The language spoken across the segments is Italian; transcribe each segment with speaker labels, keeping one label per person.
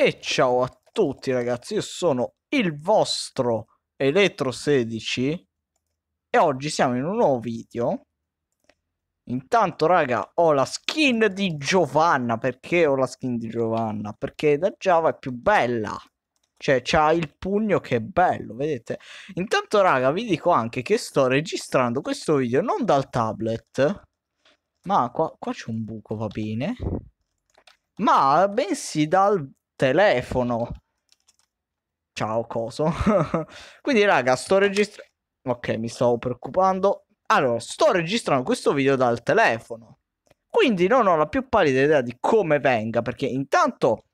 Speaker 1: E ciao a tutti ragazzi, io sono il vostro Elettro16 e oggi siamo in un nuovo video. Intanto raga ho la skin di Giovanna, perché ho la skin di Giovanna? Perché da Java è più bella. Cioè, c'ha il pugno che è bello, vedete? Intanto, raga, vi dico anche che sto registrando questo video non dal tablet. Ma qua, qua c'è un buco, va bene. Ma bensì dal telefono. Ciao, coso. Quindi, raga, sto registrando... Ok, mi stavo preoccupando. Allora, sto registrando questo video dal telefono. Quindi non ho la più pallida idea di come venga, perché intanto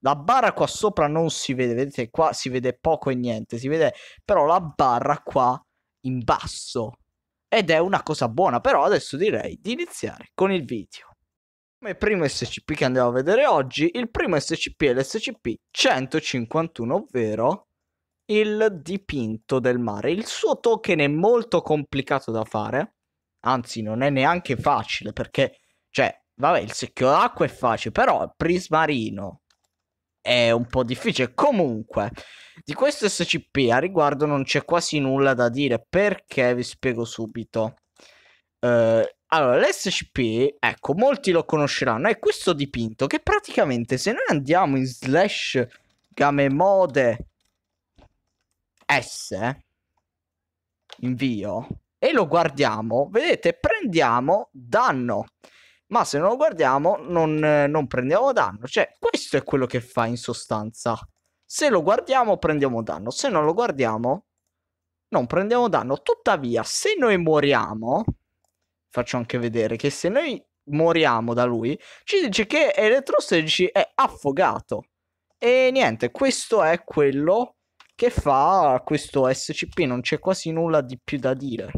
Speaker 1: la barra qua sopra non si vede, vedete qua si vede poco e niente, si vede però la barra qua in basso. Ed è una cosa buona, però adesso direi di iniziare con il video. Come primo SCP che andiamo a vedere oggi, il primo SCP è l'SCP-151, ovvero il dipinto del mare. Il suo token è molto complicato da fare, anzi non è neanche facile perché, cioè, vabbè, il secchio d'acqua è facile, però il prismarino è un po' difficile. Comunque, di questo SCP a riguardo non c'è quasi nulla da dire perché vi spiego subito. Uh, allora, l'SCP, ecco, molti lo conosceranno, è questo dipinto che praticamente se noi andiamo in slash game mode S, invio, e lo guardiamo, vedete, prendiamo danno. Ma se non lo guardiamo, non, non prendiamo danno. Cioè, questo è quello che fa in sostanza. Se lo guardiamo, prendiamo danno. Se non lo guardiamo, non prendiamo danno. Tuttavia, se noi moriamo faccio anche vedere, che se noi moriamo da lui, ci dice che Electro 16 è affogato. E niente, questo è quello che fa questo SCP, non c'è quasi nulla di più da dire.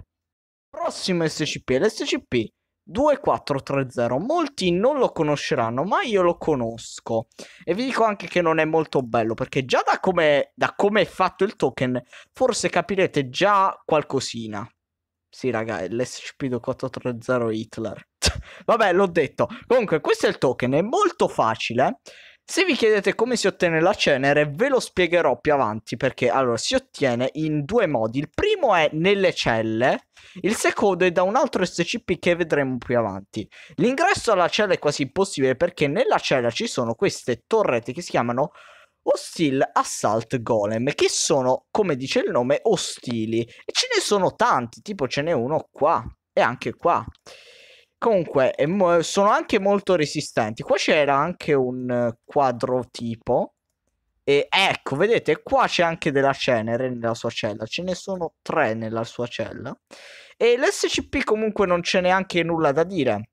Speaker 1: Prossimo SCP, l'SCP 2430. Molti non lo conosceranno, ma io lo conosco. E vi dico anche che non è molto bello, perché già da come è fatto il token, forse capirete già qualcosina. Sì, raga, l'SCP-2430 Hitler. Vabbè, l'ho detto. Comunque, questo è il token, è molto facile. Se vi chiedete come si ottiene la cenere, ve lo spiegherò più avanti perché allora si ottiene in due modi. Il primo è nelle celle, il secondo è da un altro SCP che vedremo più avanti. L'ingresso alla cella è quasi impossibile perché nella cella ci sono queste torrette che si chiamano Hostile Assault Golem, che sono, come dice il nome, ostili. E ce ne sono tanti, tipo ce n'è uno qua e anche qua. Comunque, sono anche molto resistenti. Qua c'era anche un quadro tipo. E ecco, vedete, qua c'è anche della cenere nella sua cella. Ce ne sono tre nella sua cella. E l'SCP comunque non c'è neanche nulla da dire.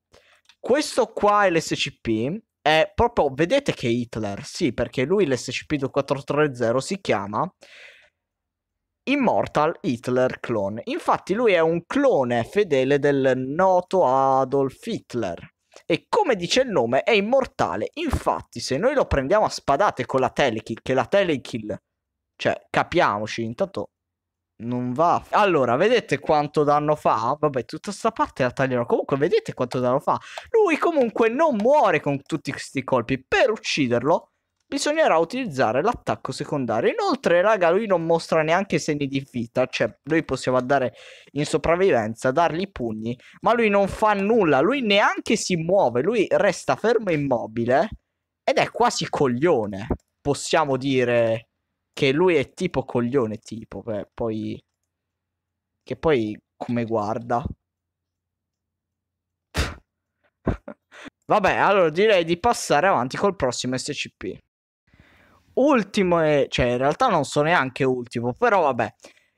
Speaker 1: Questo qua è l'SCP è proprio, vedete che Hitler, sì, perché lui l'SCP-2430 si chiama Immortal Hitler Clone. Infatti lui è un clone fedele del noto Adolf Hitler. E come dice il nome, è immortale. Infatti, se noi lo prendiamo a spadate con la telekill, che la telekill, cioè, capiamoci, intanto non va. Allora, vedete quanto danno fa? Vabbè, tutta sta parte la taglierò. Comunque, vedete quanto danno fa? Lui comunque non muore con tutti questi colpi. Per ucciderlo bisognerà utilizzare l'attacco secondario. Inoltre, raga, lui non mostra neanche segni di vita. Cioè, noi possiamo andare in sopravvivenza, dargli pugni, ma lui non fa nulla. Lui neanche si muove. Lui resta fermo e immobile. Ed è quasi coglione, possiamo dire che lui è tipo coglione tipo, beh, poi... che poi come guarda. Vabbè, allora direi di passare avanti col prossimo SCP. Ultimo, è... cioè in realtà non so neanche ultimo, però vabbè.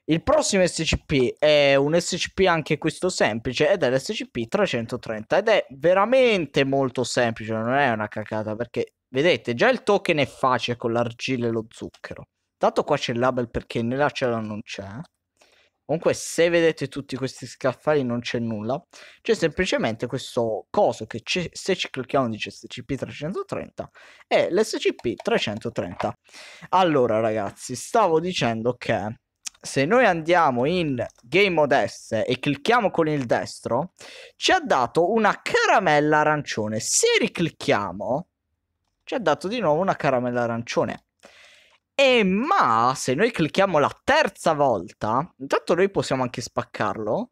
Speaker 1: Il prossimo SCP è un SCP anche questo semplice ed è l'SCP-330 ed è veramente molto semplice, non è una cacata perché vedete già il token è facile con l'argilla e lo zucchero. Tanto qua c'è il label perché nella cella non c'è. Comunque, se vedete tutti questi scaffali non c'è nulla. C'è semplicemente questo coso che se ci clicchiamo dice SCP-330 e l'SCP-330. Allora, ragazzi, stavo dicendo che se noi andiamo in Game Mode S e clicchiamo con il destro, ci ha dato una caramella arancione. Se riclicchiamo, ci ha dato di nuovo una caramella arancione. E ma se noi clicchiamo la terza volta, intanto noi possiamo anche spaccarlo.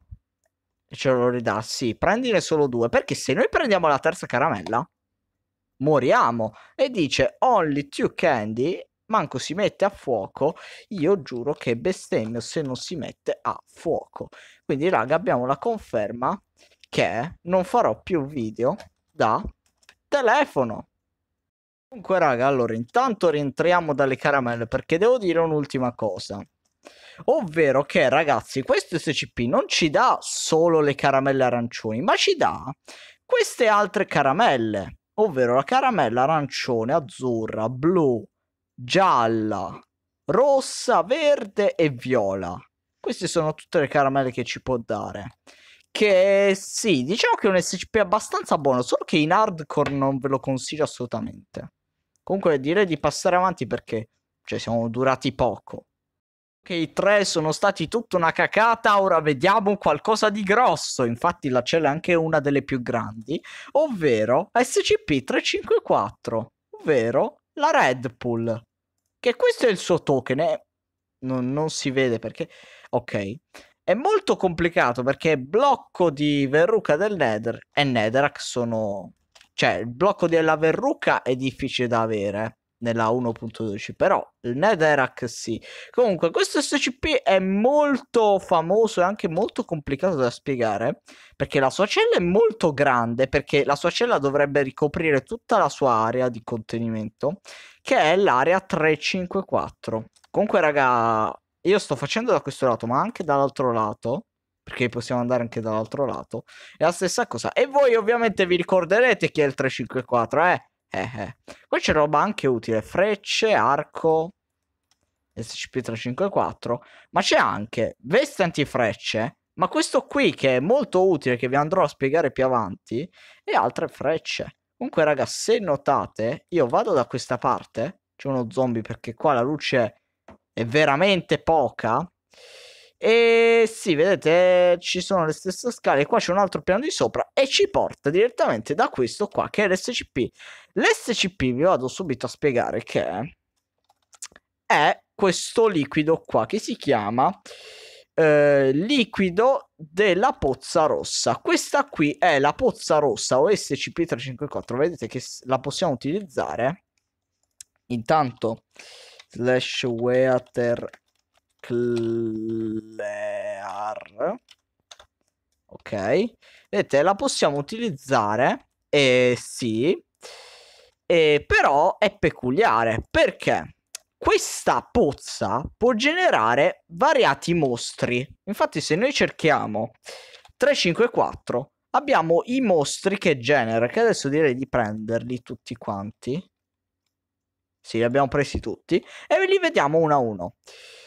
Speaker 1: E ce lo ridà, sì, prendine solo due, perché se noi prendiamo la terza caramella, moriamo. E dice only two candy, manco si mette a fuoco, io giuro che bestemmio se non si mette a fuoco. Quindi raga, abbiamo la conferma che non farò più video da telefono. Comunque, raga, allora, intanto rientriamo dalle caramelle perché devo dire un'ultima cosa. Ovvero che, ragazzi, questo SCP non ci dà solo le caramelle arancioni, ma ci dà queste altre caramelle. Ovvero la caramella arancione, azzurra, blu, gialla, rossa, verde e viola. Queste sono tutte le caramelle che ci può dare. Che sì, diciamo che è un SCP abbastanza buono, solo che in hardcore non ve lo consiglio assolutamente. Comunque direi di passare avanti perché cioè, siamo durati poco. Ok, tre sono stati tutta una cacata, ora vediamo qualcosa di grosso. Infatti la cella è anche una delle più grandi, ovvero SCP-354, ovvero la Red Bull. Che questo è il suo token, è... Eh. non, non si vede perché... Ok, è molto complicato perché blocco di verruca del Nether e Netherrack sono cioè, il blocco della verruca è difficile da avere nella 1.12, però il Netherrack sì. Comunque, questo SCP è molto famoso e anche molto complicato da spiegare, perché la sua cella è molto grande, perché la sua cella dovrebbe ricoprire tutta la sua area di contenimento, che è l'area 354. Comunque, raga, io sto facendo da questo lato, ma anche dall'altro lato, perché possiamo andare anche dall'altro lato. È la stessa cosa. E voi ovviamente vi ricorderete chi è il 354, eh? Eh, eh. Poi c'è roba anche utile, frecce, arco, SCP-354, ma c'è anche veste antifrecce, ma questo qui che è molto utile, che vi andrò a spiegare più avanti, e altre frecce. Comunque raga, se notate, io vado da questa parte, c'è uno zombie perché qua la luce è veramente poca, e sì, vedete, ci sono le stesse scale. Qua c'è un altro piano di sopra e ci porta direttamente da questo qua che è l'SCP. L'SCP vi vado subito a spiegare che è questo liquido qua che si chiama eh, liquido della pozza rossa. Questa qui è la pozza rossa o SCP-354. Vedete che la possiamo utilizzare. Intanto slash weather Clear. Ok. Vedete, la possiamo utilizzare. Eh sì. Eh, però è peculiare perché questa pozza può generare variati mostri. Infatti, se noi cerchiamo 354, abbiamo i mostri che genera. Che adesso direi di prenderli tutti quanti. Sì, li abbiamo presi tutti. E li vediamo uno a uno.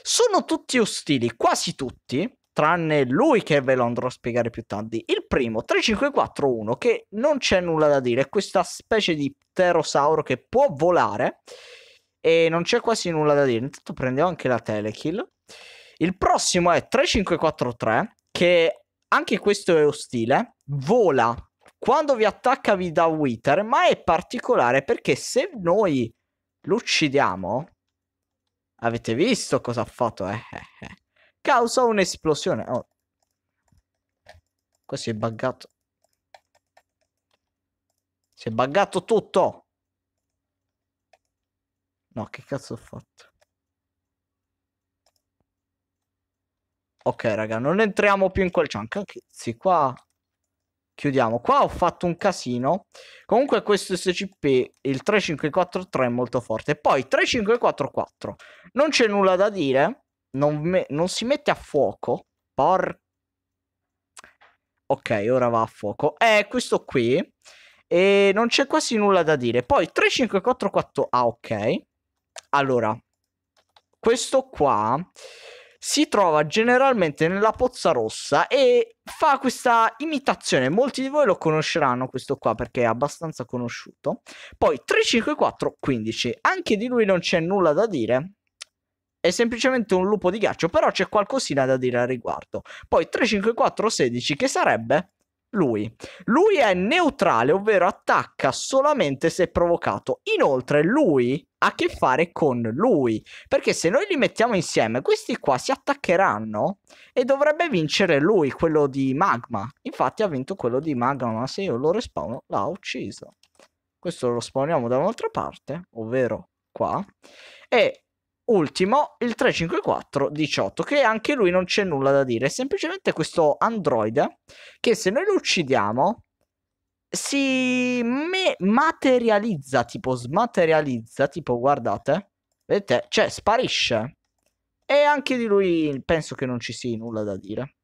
Speaker 1: Sono tutti ostili, quasi tutti, tranne lui che ve lo andrò a spiegare più tardi. Il primo, 3541, che non c'è nulla da dire, è questa specie di pterosauro che può volare e non c'è quasi nulla da dire. Intanto prendiamo anche la telekill. Il prossimo è 3543, che anche questo è ostile, vola. Quando vi attacca vi dà wither, ma è particolare perché se noi L'uccidiamo? Avete visto cosa ha fatto? Eh, eh, eh. Causa un'esplosione. Oh. Qua si è buggato. Si è buggato tutto. No, che cazzo ho fatto? Ok, raga, non entriamo più in quel chunk. Anche... Sì, qua chiudiamo qua ho fatto un casino comunque questo scp il 3543 è molto forte poi 3544 non c'è nulla da dire non, me- non si mette a fuoco por ok ora va a fuoco è eh, questo qui e non c'è quasi nulla da dire poi 3544 ah ok allora questo qua si trova generalmente nella pozza rossa e fa questa imitazione. Molti di voi lo conosceranno questo qua perché è abbastanza conosciuto. Poi 35415, anche di lui non c'è nulla da dire. È semplicemente un lupo di ghiaccio, però c'è qualcosina da dire al riguardo. Poi 35416 che sarebbe lui. Lui è neutrale, ovvero attacca solamente se provocato. Inoltre lui ha a che fare con lui, perché se noi li mettiamo insieme, questi qua si attaccheranno e dovrebbe vincere lui, quello di Magma. Infatti ha vinto quello di Magma, ma se io lo respawno l'ha ucciso. Questo lo spawniamo da un'altra parte, ovvero qua. E Ultimo, il 35418, che anche lui non c'è nulla da dire, è semplicemente questo androide che se noi lo uccidiamo si me- materializza, tipo smaterializza, tipo guardate, vedete, cioè sparisce. E anche di lui penso che non ci sia nulla da dire.